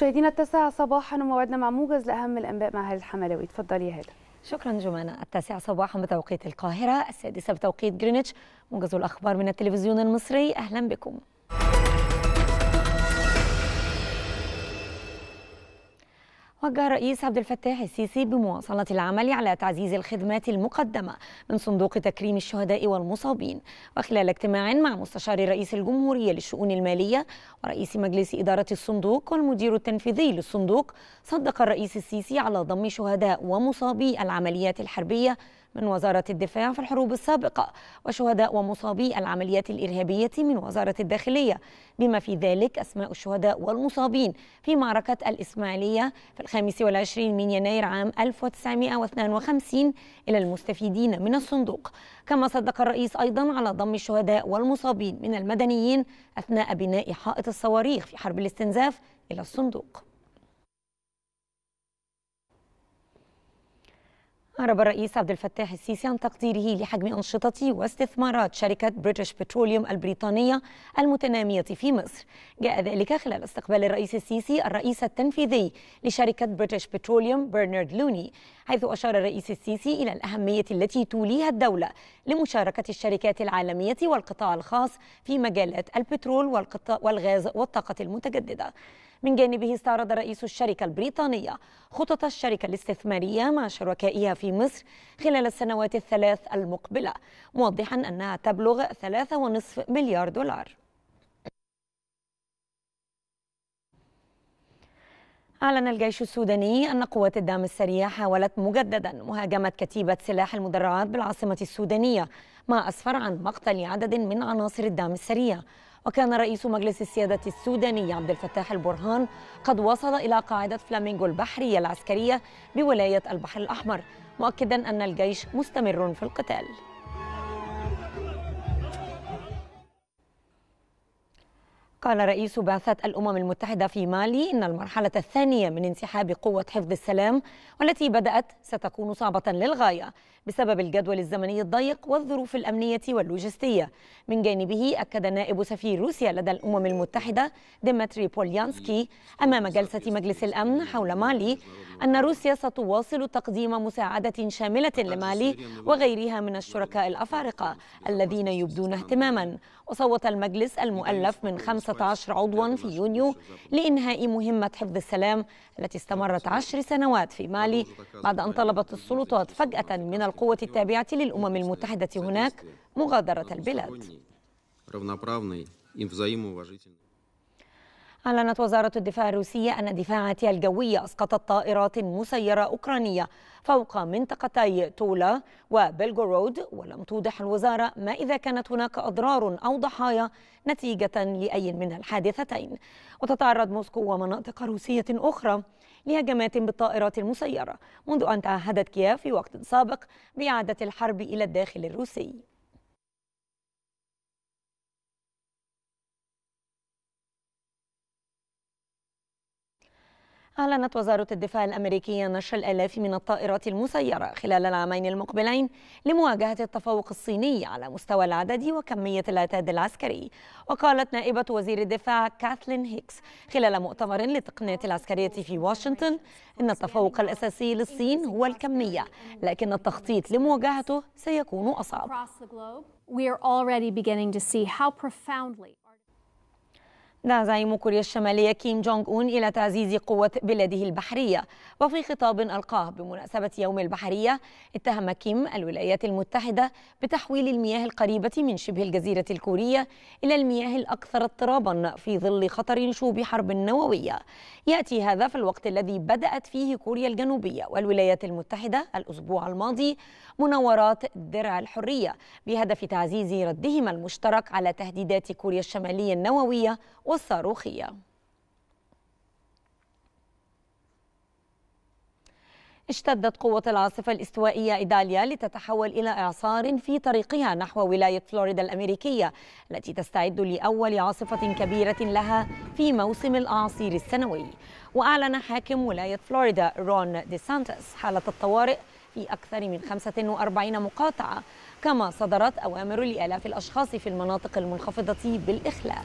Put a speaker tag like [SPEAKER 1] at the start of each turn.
[SPEAKER 1] مشاهدينا التاسعة صباحا وموعدنا مع موجز لأهم الأنباء مع هالة الحملاوي تفضلي يا هالة شكرا جمانة التاسعة صباحا بتوقيت القاهرة السادسة بتوقيت جرينتش موجز الأخبار من التلفزيون المصري أهلا بكم وجه الرئيس عبد الفتاح السيسي بمواصلة العمل على تعزيز الخدمات المقدمة من صندوق تكريم الشهداء والمصابين وخلال اجتماع مع مستشار رئيس الجمهورية للشؤون المالية ورئيس مجلس إدارة الصندوق والمدير التنفيذي للصندوق صدق الرئيس السيسي على ضم شهداء ومصابي العمليات الحربية من وزارة الدفاع في الحروب السابقة وشهداء ومصابي العمليات الإرهابية من وزارة الداخلية بما في ذلك أسماء الشهداء والمصابين في معركة الإسماعيلية في الخامس والعشرين من يناير عام 1952 إلى المستفيدين من الصندوق كما صدق الرئيس أيضا على ضم الشهداء والمصابين من المدنيين أثناء بناء حائط الصواريخ في حرب الاستنزاف إلى الصندوق أعرب الرئيس عبد الفتاح السيسي عن تقديره لحجم أنشطة واستثمارات شركة بريتش بتروليوم البريطانية المتنامية في مصر جاء ذلك خلال استقبال الرئيس السيسي الرئيس التنفيذي لشركة بريتش بتروليوم برنارد لوني حيث أشار الرئيس السيسي إلى الأهمية التي توليها الدولة لمشاركة الشركات العالمية والقطاع الخاص في مجالات البترول والغاز والطاقة المتجددة من جانبه استعرض رئيس الشركة البريطانية خطط الشركة الاستثمارية مع شركائها في مصر خلال السنوات الثلاث المقبلة موضحا أنها تبلغ 3.5 مليار دولار أعلن الجيش السوداني أن قوات الدعم السريع حاولت مجددا مهاجمة كتيبة سلاح المدرعات بالعاصمة السودانية ما أسفر عن مقتل عدد من عناصر الدعم السريع وكان رئيس مجلس السيادة السوداني عبد الفتاح البرهان قد وصل إلى قاعدة فلامينغو البحرية العسكرية بولاية البحر الأحمر مؤكدا أن الجيش مستمر في القتال قال رئيس بعثة الأمم المتحدة في مالي إن المرحلة الثانية من انسحاب قوة حفظ السلام والتي بدأت ستكون صعبة للغاية بسبب الجدول الزمني الضيق والظروف الأمنية واللوجستية من جانبه أكد نائب سفير روسيا لدى الأمم المتحدة ديمتري بوليانسكي أمام جلسة مجلس الأمن حول مالي أن روسيا ستواصل تقديم مساعدة شاملة لمالي وغيرها من الشركاء الأفارقة الذين يبدون اهتماما وصوت المجلس المؤلف من خمسة 15 عضوا في يونيو لإنهاء مهمة حفظ السلام التي استمرت عشر سنوات في مالي بعد أن طلبت السلطات فجأة من القوة التابعة للأمم المتحدة هناك مغادرة البلاد. أعلنت وزارة الدفاع الروسية أن دفاعاتها الجوية أسقطت طائرات مسيرة أوكرانية فوق منطقتي تولا وبلغورود ولم توضح الوزارة ما إذا كانت هناك أضرار أو ضحايا نتيجة لأي من الحادثتين وتتعرض موسكو ومناطق روسية أخرى لهجمات بالطائرات المسيرة منذ أن تعهدت كييف في وقت سابق بإعادة الحرب إلى الداخل الروسي أعلنت وزارة الدفاع الأمريكية نشر الآلاف من الطائرات المسيرة خلال العامين المقبلين لمواجهة التفوق الصيني على مستوى العدد وكمية العتاد العسكري وقالت نائبة وزير الدفاع كاثلين هيكس خلال مؤتمر للتقنية العسكرية في واشنطن إن التفوق الأساسي للصين هو الكمية لكن التخطيط لمواجهته سيكون أصعب دعا زعيم كوريا الشمالية كيم جونغ أون إلى تعزيز قوة بلاده البحرية وفي خطاب ألقاه بمناسبة يوم البحرية اتهم كيم الولايات المتحدة بتحويل المياه القريبة من شبه الجزيرة الكورية إلى المياه الأكثر اضطرابا في ظل خطر شوب حرب نووية يأتي هذا في الوقت الذي بدأت فيه كوريا الجنوبية والولايات المتحدة الأسبوع الماضي مناورات درع الحرية بهدف تعزيز ردهما المشترك على تهديدات كوريا الشمالية النووية والصاروخية اشتدت قوة العاصفة الاستوائية إيداليا لتتحول إلى إعصار في طريقها نحو ولاية فلوريدا الأمريكية التي تستعد لأول عاصفة كبيرة لها في موسم الأعاصير السنوي وأعلن حاكم ولاية فلوريدا رون دي سانتس حالة الطوارئ في أكثر من 45 مقاطعة كما صدرت أوامر لآلاف الأشخاص في المناطق المنخفضة بالإخلاء